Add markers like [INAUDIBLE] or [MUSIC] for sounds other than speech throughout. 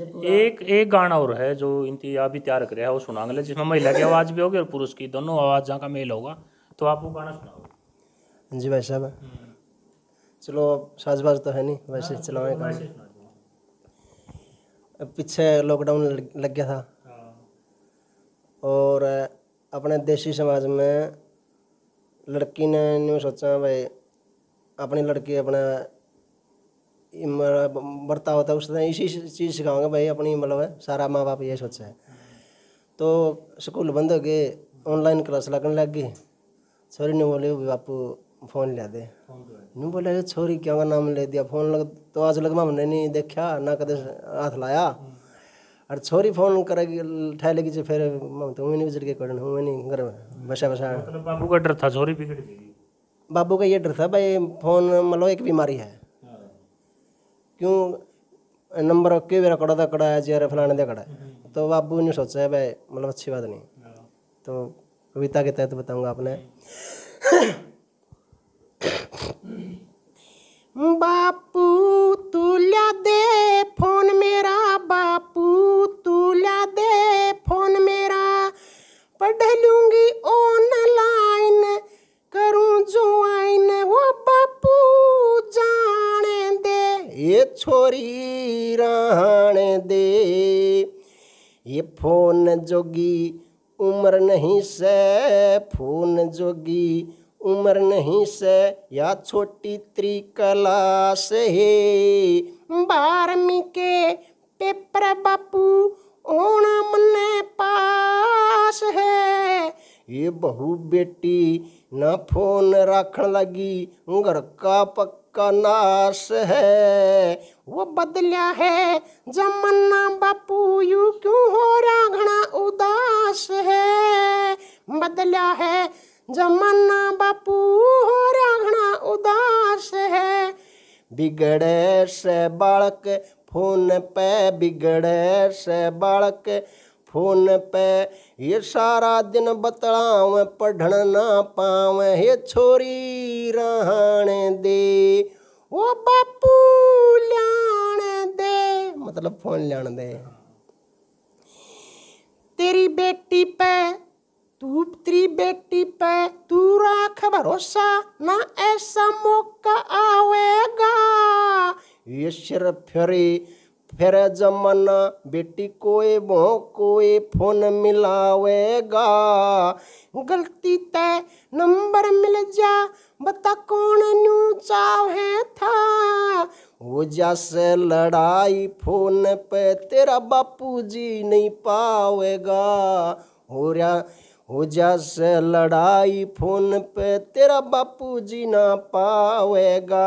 एक एक गाना और है जो इनती अभी तैयार कर है वो गले जिसमें महिला की आवाज़ भी होगी और पुरुष की दोनों आवाज़ का मेल होगा तो आप वो गाना सुनाओ जी भाई साहब चलो साजबाज तो है नहीं वैसे हाँ, चलाओ काम पीछे लॉकडाउन लग गया था हाँ। और अपने देसी समाज में लड़की ने नहीं सोचा भाई अपनी लड़की अपना बर्ताव होता है उस तरह इसी चीज़ सिखाऊंगा भाई अपनी मतलब सारा माँ बाप ये सोचा है तो स्कूल बंद हो गए ऑनलाइन क्लास लगन लग गई छोरी ने बोले बापू फ़ोन लिया दे नहीं बोले छोरी क्यों का नाम ले दिया फ़ोन लग तो आज लग मैंने नहीं देखा ना कद हाथ लाया हम्म। और छोरी फ़ोन करेगी ठह लेगी जो फिर तुम्हें नहीं गुजर के कर नहीं घर में बसा बसा मतलब बाबू का डर था छोरी बिगड़ गई बाबू का ये डर था भाई फ़ोन मतलब एक बीमारी है क्यों नंबर के मेरा कड़ा था कड़ा है जी अरे फलाने दे कड़ा है हम्म। तो बाबू ने सोचा है भाई मतलब अच्छी बात नहीं हाँ। तो कविता के तहत बताऊंगा आपने हम्म। बाप छोरी रहण दे ये फोन जोगी उम्र नहीं से फोन जोगी उम्र नहीं से या छोटी त्रिकला से बारहवीं के पेपर बापू ओणा मने पास है ये बहू बेटी ना फोन रखन लगी घर का पक्का का नाश है वो बदला है जमन्ना बापू यू क्यों हो रहा घना उदास है बदला है जमन्ना बापू हो रहा घना उदास है बिगड़े से बालक फोन पे बिगड़े से बालक फोन पे ये सारा दिन बतलाव पढ़ण ना पाव हे छोरी रहने दे ओ बापू ल्याण दे मतलब फोन ल्याण दे तेरी बेटी पे तू तेरी बेटी पे तू राख भरोसा ना ऐसा मौका आवेगा ये सिर्फ फ्योरी फिर जमाना बेटी कोए बो कोए फोन मिलावेगा गलती ते नंबर मिल जा बता कौन नू चाहे था वो जैसे लड़ाई फोन पे तेरा बापू जी नहीं पावेगा हो रहा हो जैसे लड़ाई फोन पे तेरा बापू जी ना पावेगा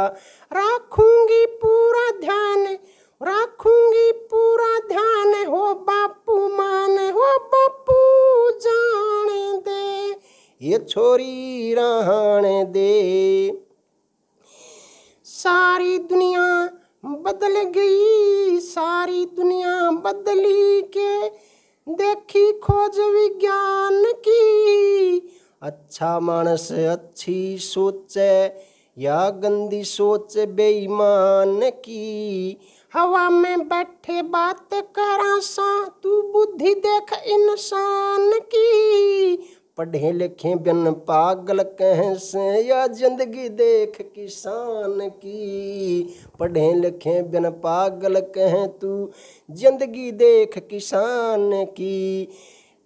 रखूंगी पूरा ध्यान रखूंगी पूरा ध्यान हो बापू मान हो बापू जाने दे ये छोरी रहने दे सारी दुनिया बदल गई सारी दुनिया बदली के देखी खोज विज्ञान की अच्छा मानस अच्छी सोच या गंदी सोच बेईमान की हवा में बैठे बात करा सा तू बुद्धि देख इंसान की पढ़े लिखे बिन पागल कहें से या जिंदगी देख किसान की पढ़े लिखे बिन पागल कह तू जिंदगी देख किसान की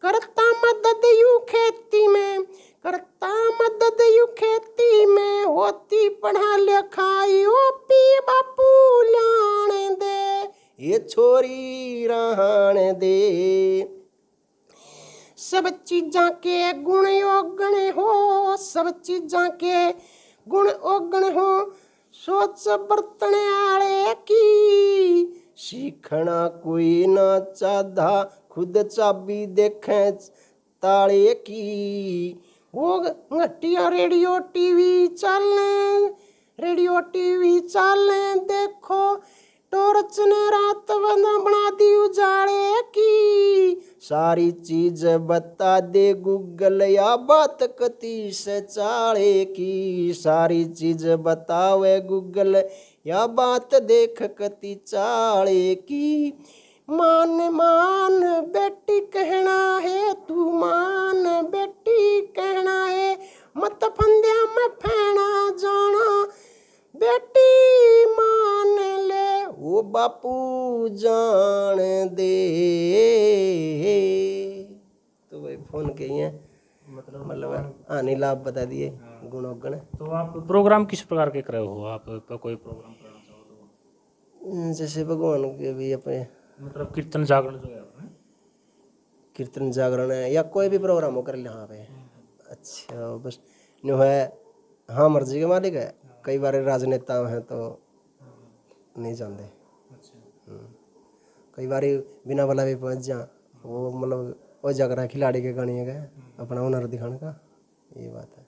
करता मदद यू खेती में करता मदद यू खेती में होती पढ़ा लिखाई ओ पी बापू लाने दे ये छोरी रहण दे सब चीजा के गुण ओगण हो सब चीजा के गुण ओगण हो सोच बरतने आले की सीखना कोई ना चाहता खुद चाबी देखें ताले की वो घटिया रेडियो टीवी चलने रेडियो टीवी चलने देखो टोर्च ने रात बना बना दी उजाड़े की सारी चीज बता दे गूगल या बात कती से चाले की सारी चीज बतावे गूगल या बात देख कती चाले की मान मान बेटी कहना है तू मान बेटी कहना है मत फंदिया में फैना जाना बेटी मान ले ओ बापू जान दे तो भाई फोन के ही है मतलब, मतलब आने लाभ बता दिए गुणोगण तो आप प्रोग्राम किस प्रकार के कर रहे हो आप कोई प्रोग्राम करना चाहो तो। जैसे भगवान के भी अपने मतलब कीर्तन जागरण जो है कीर्तन जागरण है या कोई भी प्रोग्राम हो कर ले यहाँ पे अच्छा बस जो है हाँ मर्जी के मालिक है हाँ। कई बार राजनेता हैं तो हाँ। नहीं जानते अच्छा। हम्म। कई बार बिना वाला भी पहुँच जा वो मतलब वो जग खिलाड़ी के गाने का हाँ। अपना हुनर दिखाने का ये बात है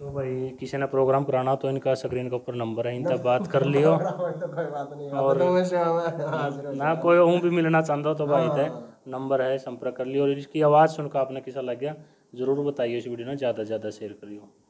तो भाई किसी ने प्रोग्राम कराना तो इनका स्क्रीन के ऊपर नंबर है इनका बात कर लियो [LAUGHS] तो और तो तो ना कोई हूँ भी मिलना चाहता हो तो भाई थे नंबर हाँ। है संपर्क कर लियो और इसकी आवाज़ सुनकर आपने किसा लग गया ज़रूर बताइए इस वीडियो ने ज़्यादा से ज़्यादा शेयर करियो